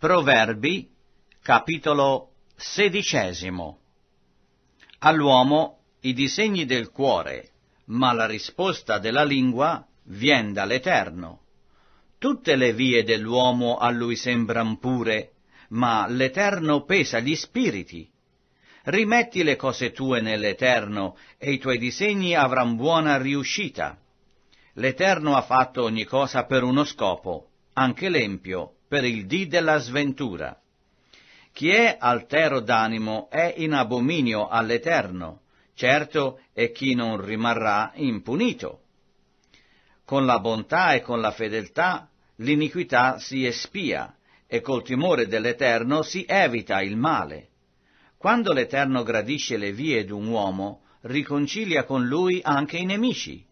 Proverbi, capitolo sedicesimo. All'uomo i disegni del cuore, ma la risposta della lingua vien dall'Eterno. Tutte le vie dell'uomo a lui sembran pure, ma l'Eterno pesa gli spiriti. Rimetti le cose tue nell'Eterno, e i tuoi disegni avran buona riuscita. L'Eterno ha fatto ogni cosa per uno scopo, anche l'empio, per il dì della sventura. Chi è altero d'animo è in abominio all'Eterno, certo è chi non rimarrà impunito. Con la bontà e con la fedeltà l'iniquità si espia e col timore dell'Eterno si evita il male. Quando l'Eterno gradisce le vie d'un uomo, riconcilia con lui anche i nemici.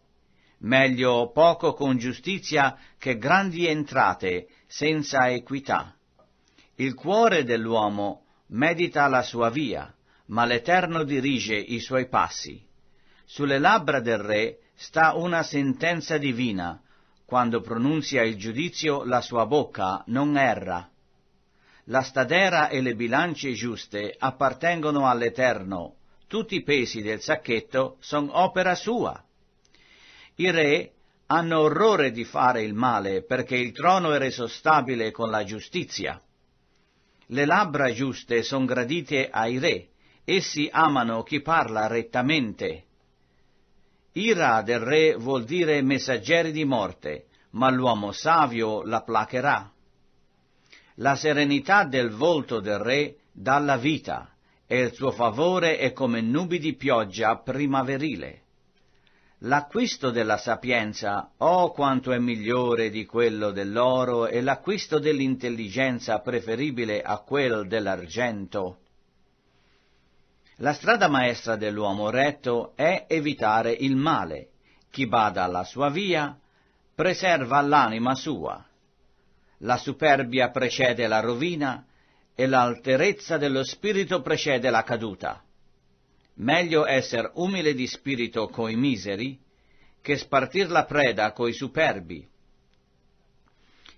Meglio poco con giustizia che grandi entrate senza equità. Il cuore dell'uomo medita la sua via, ma l'Eterno dirige i suoi passi. Sulle labbra del Re sta una sentenza divina, quando pronunzia il giudizio la sua bocca non erra. La stadera e le bilance giuste appartengono all'Eterno, tutti i pesi del sacchetto sono opera sua. I re hanno orrore di fare il male perché il trono è reso stabile con la giustizia. Le labbra giuste sono gradite ai re, essi amano chi parla rettamente. Ira del re vuol dire messaggeri di morte, ma l'uomo savio la placherà. La serenità del volto del re dà la vita, e il suo favore è come nubi di pioggia primaverile. L'acquisto della sapienza, oh quanto è migliore di quello dell'oro, e l'acquisto dell'intelligenza preferibile a quel dell'argento. La strada maestra dell'uomo retto è evitare il male. Chi bada alla sua via, preserva l'anima sua. La superbia precede la rovina e l'alterezza dello spirito precede la caduta. Meglio esser umile di spirito coi miseri, che spartir la preda coi superbi.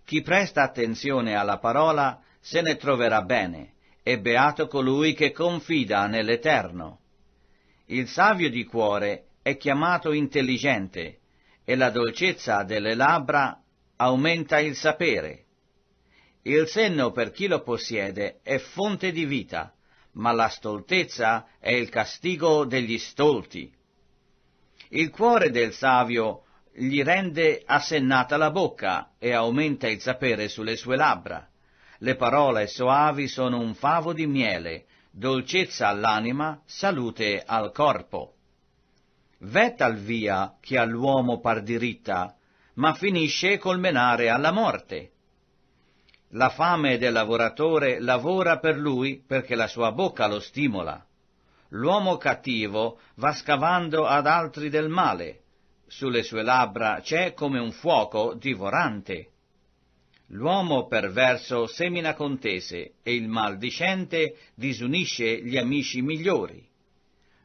Chi presta attenzione alla parola se ne troverà bene, e beato colui che confida nell'Eterno. Il savio di cuore è chiamato intelligente, e la dolcezza delle labbra aumenta il sapere. Il senno per chi lo possiede è fonte di vita, ma la stoltezza è il castigo degli stolti. Il cuore del savio gli rende assennata la bocca e aumenta il sapere sulle sue labbra. Le parole soavi sono un favo di miele, dolcezza all'anima, salute al corpo. V'è tal via che all'uomo par diritta, ma finisce col menare alla morte. La fame del lavoratore lavora per lui perché la sua bocca lo stimola. L'uomo cattivo va scavando ad altri del male. Sulle sue labbra c'è come un fuoco divorante. L'uomo perverso semina contese e il maldicente disunisce gli amici migliori.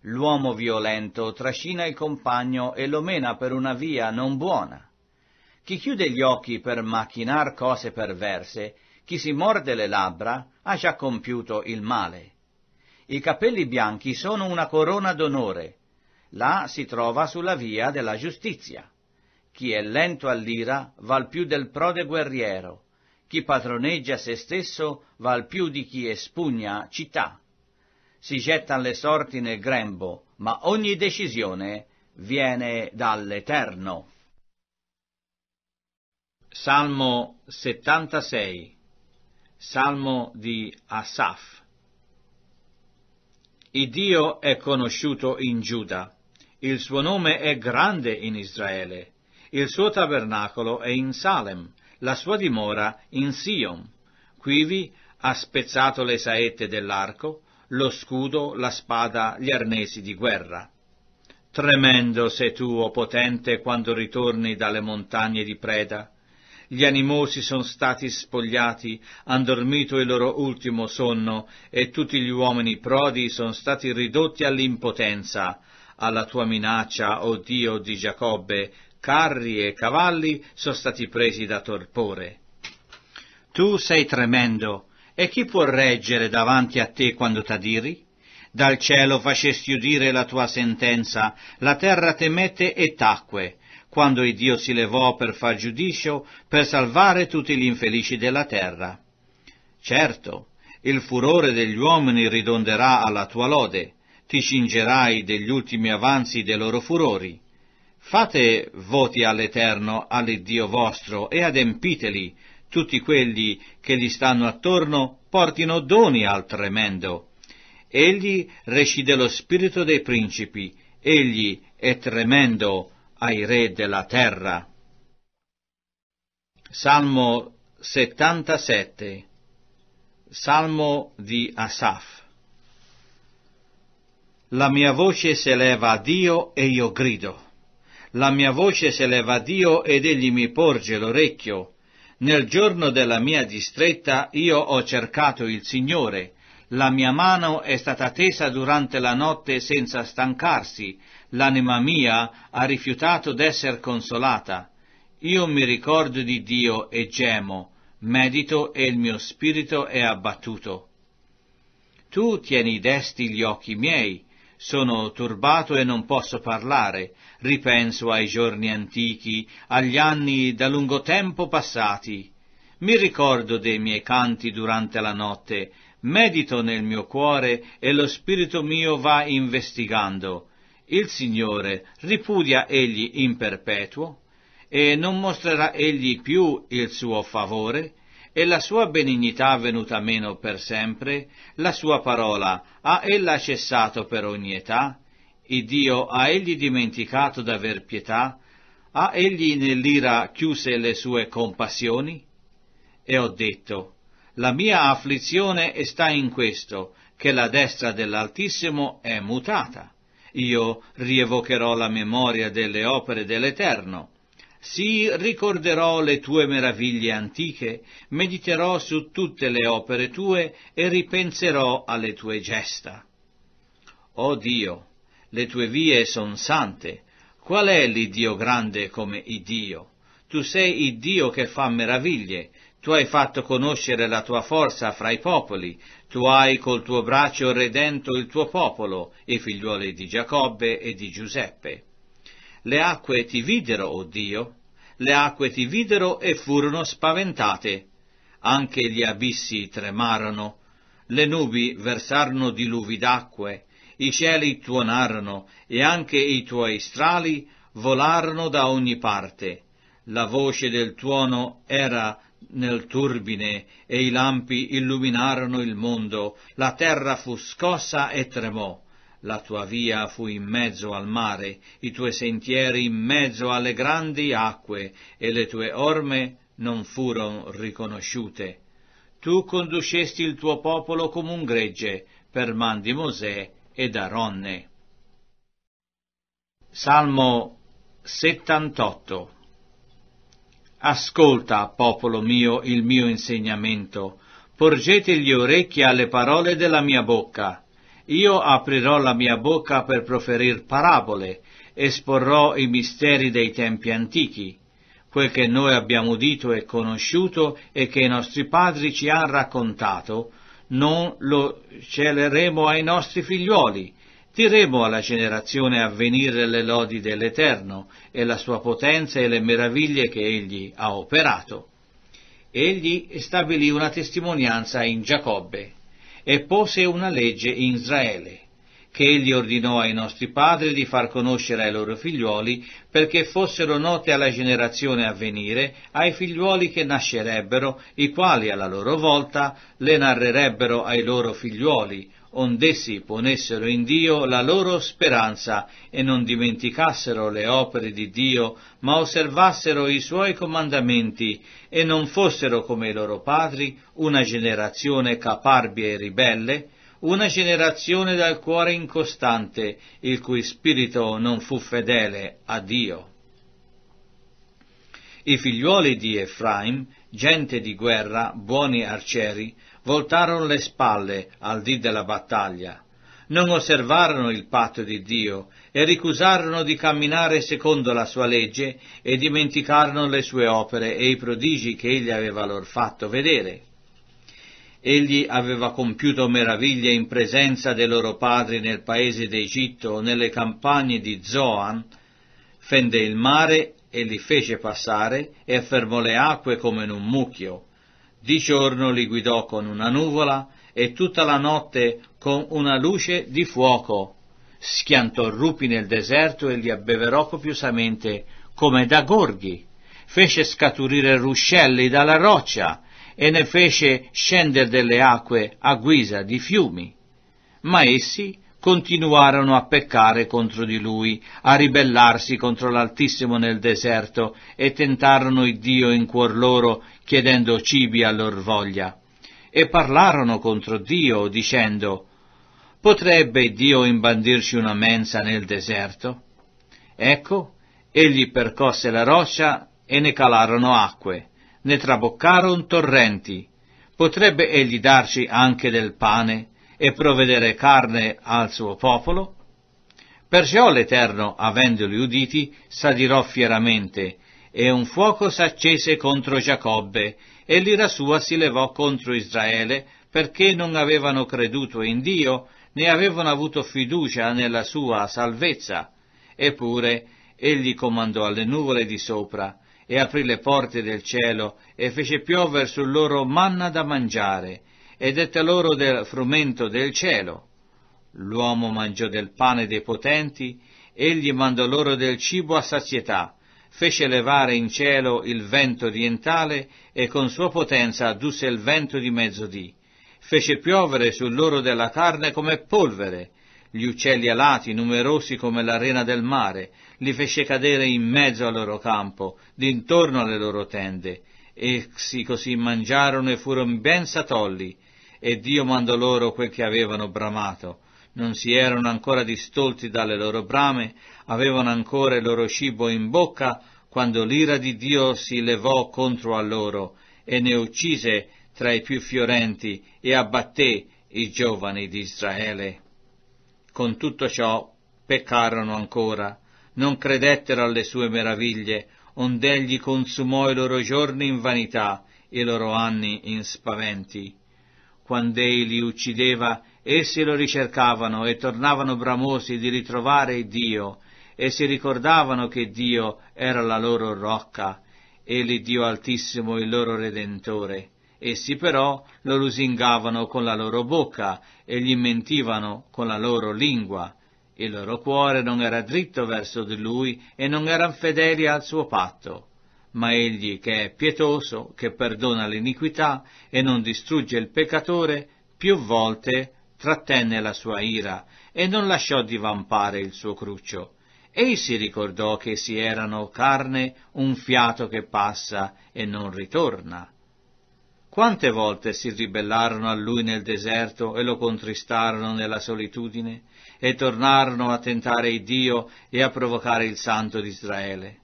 L'uomo violento trascina il compagno e lo mena per una via non buona. Chi chiude gli occhi per macchinar cose perverse, chi si morde le labbra, ha già compiuto il male. I capelli bianchi sono una corona d'onore. Là si trova sulla via della giustizia. Chi è lento all'ira val più del prode guerriero. Chi padroneggia se stesso val più di chi espugna città. Si gettan le sorti nel grembo, ma ogni decisione viene dall'Eterno. Salmo 76, Salmo di Asaf. Il Dio è conosciuto in Giuda, il suo nome è grande in Israele, il suo tabernacolo è in Salem, la sua dimora in Sion. Quivi ha spezzato le saette dell'arco, lo scudo, la spada, gli arnesi di guerra. Tremendo sei tu, o potente, quando ritorni dalle montagne di preda gli animosi sono stati spogliati, han dormito il loro ultimo sonno, e tutti gli uomini prodi sono stati ridotti all'impotenza. Alla tua minaccia, o oh Dio di Giacobbe, carri e cavalli sono stati presi da torpore. Tu sei tremendo, e chi può reggere davanti a te quando t'adiri? Dal cielo facesti udire la tua sentenza, la terra temette e tacque, quando il Dio si levò per far giudicio, per salvare tutti gli infelici della terra. Certo, il furore degli uomini ridonderà alla tua lode, ti cingerai degli ultimi avanzi dei loro furori. Fate voti all'Eterno, all'Iddio vostro, e adempiteli, tutti quelli che gli stanno attorno portino doni al tremendo. Egli rescide lo spirito dei principi, egli è tremendo ai re della terra. Salmo 77 Salmo di Asaf La mia voce si eleva a Dio e io grido. La mia voce si eleva a Dio ed egli mi porge l'orecchio. Nel giorno della mia distretta io ho cercato il Signore. La mia mano è stata tesa durante la notte senza stancarsi, l'anima mia ha rifiutato d'esser consolata. Io mi ricordo di Dio e gemo, medito e il mio spirito è abbattuto. Tu tieni desti gli occhi miei, sono turbato e non posso parlare, ripenso ai giorni antichi, agli anni da lungo tempo passati. Mi ricordo dei miei canti durante la notte, medito nel mio cuore e lo spirito mio va investigando. Il Signore ripudia egli in perpetuo e non mostrerà egli più il suo favore e la sua benignità venuta meno per sempre, la sua parola ha ella cessato per ogni età, il Dio ha egli dimenticato d'aver pietà, ha egli nell'ira chiuse le sue compassioni? E ho detto, la mia afflizione sta in questo, che la destra dell'Altissimo è mutata. Io rievocherò la memoria delle opere dell'Eterno. Sì, ricorderò le tue meraviglie antiche, mediterò su tutte le opere tue e ripenserò alle tue gesta. O oh Dio, le tue vie son sante, qual è l'Iddio grande come Iddio? Tu sei il Dio che fa meraviglie, tu hai fatto conoscere la tua forza fra i popoli, tu hai col tuo braccio redento il tuo popolo, i figliuoli di Giacobbe e di Giuseppe. Le acque ti videro, o oh Dio, le acque ti videro e furono spaventate, anche gli abissi tremarono, le nubi versarono diluvi d'acque, i cieli tuonarono e anche i tuoi strali volarono da ogni parte, la voce del tuono era nel turbine e i lampi illuminarono il mondo, la terra fu scossa e tremò. La tua via fu in mezzo al mare, i tuoi sentieri in mezzo alle grandi acque, e le tue orme non furono riconosciute. Tu conducesti il tuo popolo come un gregge, per man di Mosè ed Aronne. Salmo 78 Ascolta, popolo mio, il mio insegnamento, porgete gli orecchi alle parole della mia bocca. Io aprirò la mia bocca per proferir parabole, esporrò i misteri dei tempi antichi, quel che noi abbiamo udito e conosciuto e che i nostri padri ci hanno raccontato, non lo celeremo ai nostri figliuoli, Diremo alla generazione a venire le lodi dell'Eterno e la sua potenza e le meraviglie che egli ha operato. Egli stabilì una testimonianza in Giacobbe e pose una legge in Israele, che egli ordinò ai nostri padri di far conoscere ai loro figliuoli perché fossero note alla generazione a venire, ai figliuoli che nascerebbero, i quali alla loro volta le narrerebbero ai loro figliuoli ond'essi ponessero in Dio la loro speranza e non dimenticassero le opere di Dio, ma osservassero i suoi comandamenti e non fossero come i loro padri una generazione caparbia e ribelle, una generazione dal cuore incostante, il cui spirito non fu fedele a Dio. I figliuoli di Efraim, gente di guerra, buoni arcieri, voltarono le spalle al dì della battaglia, non osservarono il patto di Dio e ricusarono di camminare secondo la sua legge e dimenticarono le sue opere e i prodigi che egli aveva loro fatto vedere. Egli aveva compiuto meraviglie in presenza dei loro padri nel paese d'Egitto, nelle campagne di Zoan, fende il mare e li fece passare e fermò le acque come in un mucchio di giorno li guidò con una nuvola e tutta la notte con una luce di fuoco. Schiantò rupi nel deserto e li abbeverò copiosamente come da gorghi. Fece scaturire ruscelli dalla roccia e ne fece scendere delle acque a guisa di fiumi. Ma essi continuarono a peccare contro di lui, a ribellarsi contro l'Altissimo nel deserto e tentarono il Dio in cuor loro chiedendo cibi a lor voglia. E parlarono contro Dio dicendo Potrebbe Dio imbandirci una mensa nel deserto? Ecco, egli percosse la roccia e ne calarono acque, ne traboccarono torrenti. Potrebbe egli darci anche del pane? e provvedere carne al suo popolo? Perciò l'Eterno, avendoli uditi, s'adirò fieramente, e un fuoco s'accese contro Giacobbe, e l'ira sua si levò contro Israele, perché non avevano creduto in Dio, né avevano avuto fiducia nella sua salvezza. Eppure egli comandò alle nuvole di sopra, e aprì le porte del cielo, e fece piovere su loro manna da mangiare, e dette loro del frumento del cielo. L'uomo mangiò del pane dei potenti, egli mandò loro del cibo a sazietà, fece levare in cielo il vento orientale e con sua potenza addusse il vento di mezzodì, fece piovere su loro della carne come polvere, gli uccelli alati numerosi come l'arena del mare, li fece cadere in mezzo al loro campo, d'intorno alle loro tende, essi così mangiarono e furono ben satolli, e Dio mandò loro quel che avevano bramato. Non si erano ancora distolti dalle loro brame, avevano ancora il loro cibo in bocca, quando l'ira di Dio si levò contro a loro e ne uccise tra i più fiorenti e abbatté i giovani di Israele. Con tutto ciò peccarono ancora, non credettero alle sue meraviglie, ond'egli consumò i loro giorni in vanità, i loro anni in spaventi quando ei li uccideva, essi lo ricercavano e tornavano bramosi di ritrovare Dio e si ricordavano che Dio era la loro rocca, egli Dio Altissimo il loro Redentore. Essi però lo lusingavano con la loro bocca e gli mentivano con la loro lingua. Il loro cuore non era dritto verso di lui e non eran fedeli al suo patto ma egli che è pietoso, che perdona l'iniquità e non distrugge il peccatore, più volte trattenne la sua ira e non lasciò divampare il suo cruccio. Ei si ricordò che si erano carne un fiato che passa e non ritorna. Quante volte si ribellarono a lui nel deserto e lo contristarono nella solitudine e tornarono a tentare il Dio e a provocare il Santo di Israele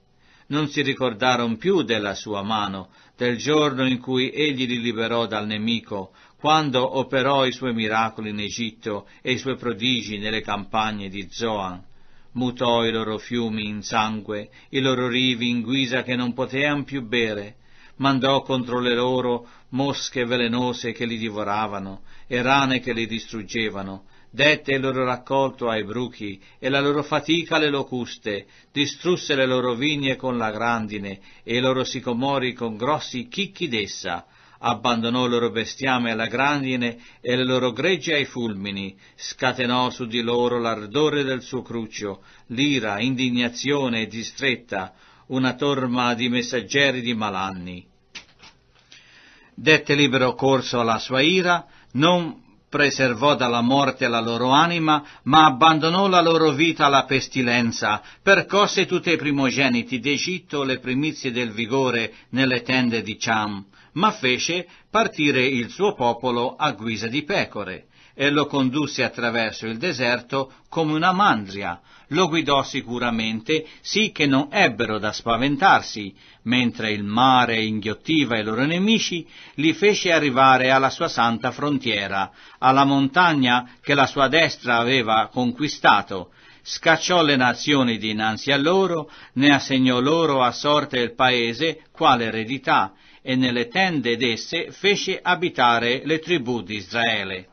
non si ricordarono più della sua mano, del giorno in cui egli li liberò dal nemico, quando operò i suoi miracoli in Egitto e i suoi prodigi nelle campagne di Zoan. Mutò i loro fiumi in sangue, i loro rivi in guisa che non potean più bere, mandò contro le loro mosche velenose che li divoravano e rane che li distruggevano, dette il loro raccolto ai bruchi e la loro fatica alle locuste, distrusse le loro vigne con la grandine e i loro sicomori con grossi chicchi d'essa, abbandonò il loro bestiame alla grandine e le loro greggi ai fulmini, scatenò su di loro l'ardore del suo crucio, l'ira, indignazione e distretta, una torma di messaggeri di malanni. Dette libero corso alla sua ira, non preservò dalla morte la loro anima, ma abbandonò la loro vita alla pestilenza, percosse tutti i primogeniti d'Egitto le primizie del vigore nelle tende di Cham, ma fece partire il suo popolo a guisa di pecore e lo condusse attraverso il deserto come una mandria, lo guidò sicuramente, sì che non ebbero da spaventarsi, mentre il mare inghiottiva i loro nemici, li fece arrivare alla sua santa frontiera, alla montagna che la sua destra aveva conquistato, scacciò le nazioni dinanzi a loro, ne assegnò loro a sorte il paese quale eredità, e nelle tende d'esse fece abitare le tribù di Israele.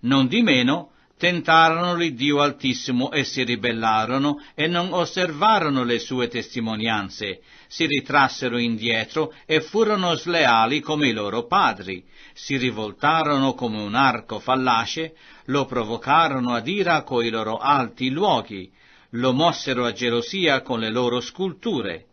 Non di meno, tentarono l'Iddio Altissimo e si ribellarono e non osservarono le sue testimonianze, si ritrassero indietro e furono sleali come i loro padri, si rivoltarono come un arco fallace, lo provocarono ad ira coi loro alti luoghi, lo mossero a gelosia con le loro sculture.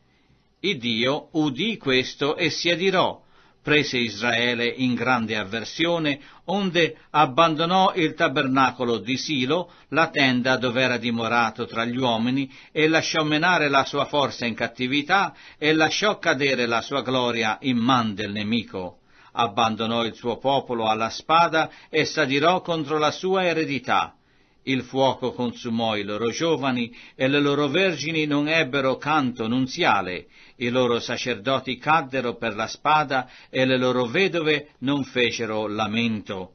Iddio udì questo e si adirò, prese Israele in grande avversione, onde abbandonò il tabernacolo di Silo, la tenda dove era dimorato tra gli uomini, e lasciò menare la sua forza in cattività, e lasciò cadere la sua gloria in man del nemico. Abbandonò il suo popolo alla spada e s'adirò contro la sua eredità il fuoco consumò i loro giovani e le loro vergini non ebbero canto nunziale, i loro sacerdoti caddero per la spada e le loro vedove non fecero lamento.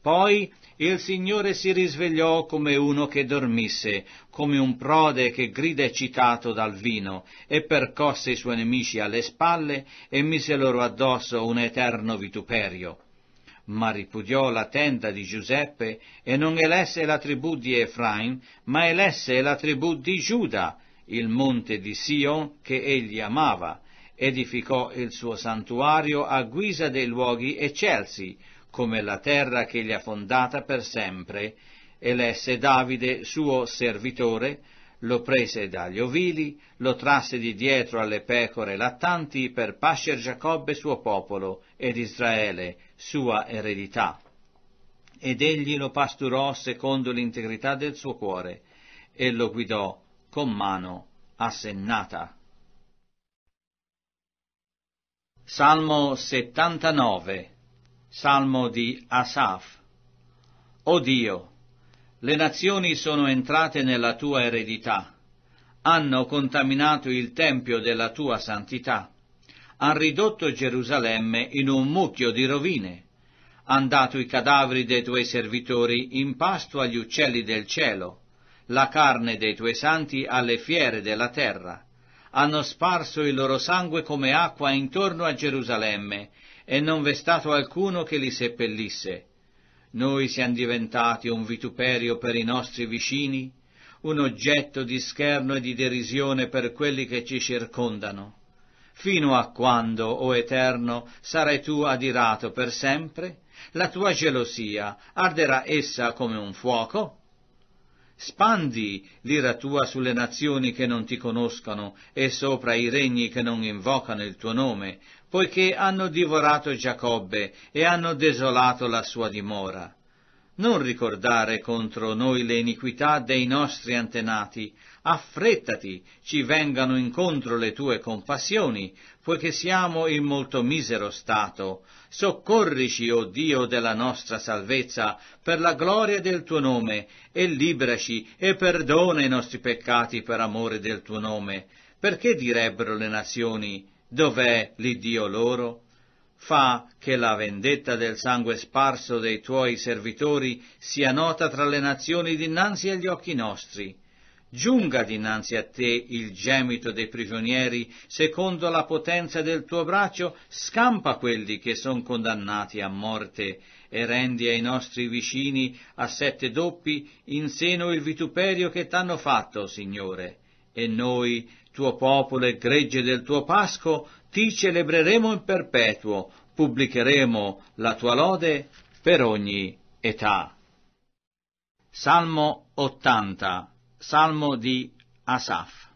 Poi il Signore si risvegliò come uno che dormisse, come un prode che grida eccitato dal vino, e percosse i suoi nemici alle spalle e mise loro addosso un eterno vituperio ma ripudiò la tenda di Giuseppe e non elesse la tribù di Efraim, ma elesse la tribù di Giuda, il monte di Sion che egli amava, edificò il suo santuario a guisa dei luoghi eccelsi, come la terra che gli ha fondata per sempre, elesse Davide suo servitore, lo prese dagli ovili, lo trasse di dietro alle pecore lattanti per pascer Giacobbe suo popolo ed Israele sua eredità. Ed egli lo pasturò secondo l'integrità del suo cuore e lo guidò con mano assennata. Salmo 79 Salmo di Asaf O Dio, le nazioni sono entrate nella tua eredità, hanno contaminato il tempio della tua santità, hanno ridotto Gerusalemme in un mucchio di rovine, hanno dato i cadaveri dei tuoi servitori in pasto agli uccelli del cielo, la carne dei tuoi santi alle fiere della terra, hanno sparso il loro sangue come acqua intorno a Gerusalemme, e non v'è stato alcuno che li seppellisse, noi siamo diventati un vituperio per i nostri vicini, un oggetto di scherno e di derisione per quelli che ci circondano. Fino a quando, o oh Eterno, sarai tu adirato per sempre? La tua gelosia arderà essa come un fuoco? Spandi l'ira tua sulle nazioni che non ti conoscono e sopra i regni che non invocano il tuo nome, poiché hanno divorato Giacobbe e hanno desolato la sua dimora. Non ricordare contro noi le iniquità dei nostri antenati, affrettati, ci vengano incontro le tue compassioni, poiché siamo in molto misero stato. Soccorrici, o oh Dio della nostra salvezza, per la gloria del tuo nome, e liberaci e perdona i nostri peccati per amore del tuo nome. Perché direbbero le nazioni, Dov'è l'Iddio loro? Fa che la vendetta del sangue sparso dei tuoi servitori sia nota tra le nazioni dinanzi agli occhi nostri. Giunga dinanzi a te il gemito dei prigionieri, secondo la potenza del tuo braccio, scampa quelli che son condannati a morte, e rendi ai nostri vicini a sette doppi in seno il vituperio che t'hanno fatto, Signore. E noi tuo popolo e gregge del tuo pasco, ti celebreremo in perpetuo, pubblicheremo la tua lode per ogni età. Salmo 80, Salmo di Asaf.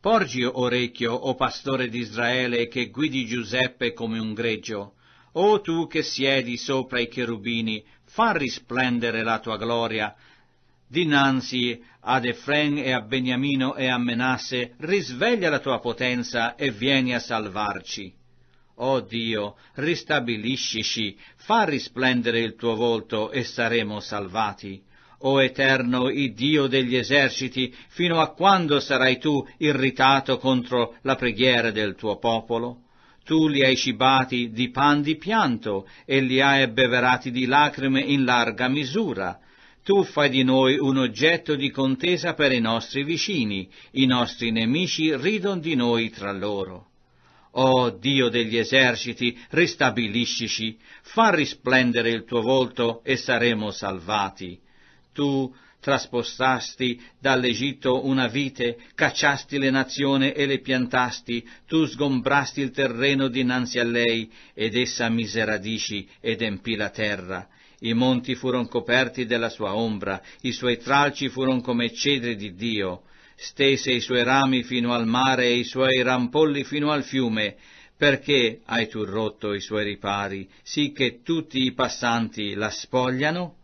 Porgi orecchio, o pastore di Israele, che guidi Giuseppe come un greggio. O tu che siedi sopra i cherubini, fa risplendere la tua gloria dinanzi ad Efren e a Beniamino e a Menasse, risveglia la tua potenza e vieni a salvarci. O oh Dio, ristabiliscici, fa risplendere il tuo volto e saremo salvati. O oh Eterno, il Dio degli eserciti, fino a quando sarai tu irritato contro la preghiera del tuo popolo? Tu li hai cibati di pan di pianto e li hai abbeverati di lacrime in larga misura tu fai di noi un oggetto di contesa per i nostri vicini, i nostri nemici ridon di noi tra loro. O oh, Dio degli eserciti, ristabiliscici, fa risplendere il tuo volto e saremo salvati. Tu traspostasti dall'Egitto una vite, cacciasti le nazioni e le piantasti, tu sgombrasti il terreno dinanzi a lei, ed essa mise radici ed empì la terra, i monti furono coperti della sua ombra, i suoi tralci furono come cedri di Dio, stese i suoi rami fino al mare e i suoi rampolli fino al fiume, perché hai tu rotto i suoi ripari, sì che tutti i passanti la spogliano?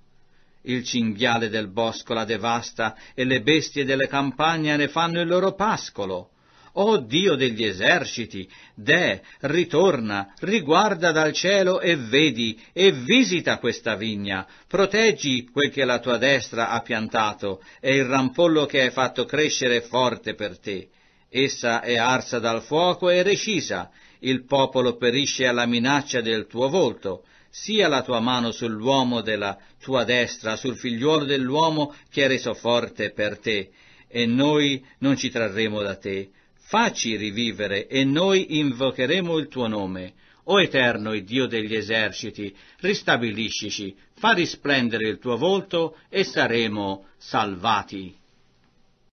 Il cinghiale del bosco la devasta e le bestie delle campagne ne fanno il loro pascolo. O oh Dio degli eserciti, De, ritorna, riguarda dal cielo e vedi, e visita questa vigna, proteggi quel che la tua destra ha piantato e il rampollo che hai fatto crescere forte per te. Essa è arsa dal fuoco e recisa, il popolo perisce alla minaccia del tuo volto. Sia la tua mano sull'uomo della tua destra, sul figliuolo dell'uomo che è reso forte per te, e noi non ci trarremo da te Facci rivivere e noi invocheremo il tuo nome. O eterno il Dio degli eserciti, ristabiliscici, fa risplendere il tuo volto e saremo salvati.